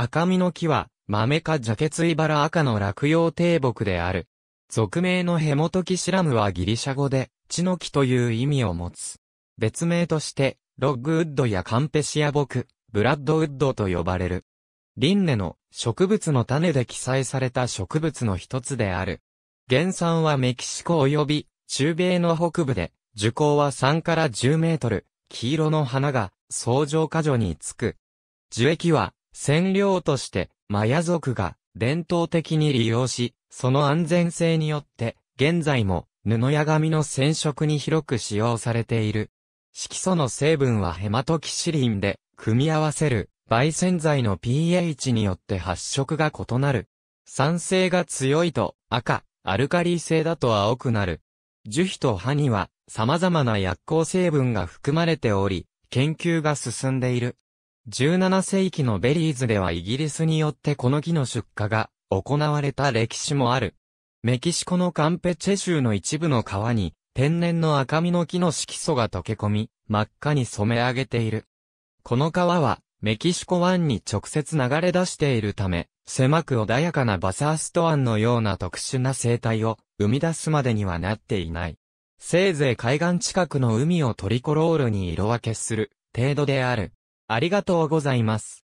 赤身の木は、豆かジャケツイバラ赤の落葉低木である。俗名のヘモトキシラムはギリシャ語で、血の木という意味を持つ。別名として、ロッグウッドやカンペシア木、ブラッドウッドと呼ばれる。リンネの植物の種で記載された植物の一つである。原産はメキシコ及び中米の北部で、樹高は3から10メートル、黄色の花が相乗果樹につく。樹液は染料として、マヤ族が伝統的に利用し、その安全性によって、現在も布や紙の染色に広く使用されている。色素の成分はヘマトキシリンで、組み合わせる、媒染剤の pH によって発色が異なる。酸性が強いと赤、アルカリ性だと青くなる。樹皮と葉には様々な薬効成分が含まれており、研究が進んでいる。17世紀のベリーズではイギリスによってこの木の出荷が行われた歴史もある。メキシコのカンペチェ州の一部の川に天然の赤身の木の色素が溶け込み真っ赤に染め上げている。この川はメキシコ湾に直接流れ出しているため狭く穏やかなバサースト湾のような特殊な生態を生み出すまでにはなっていない。せいぜい海岸近くの海をトリコロールに色分けする程度である。ありがとうございます。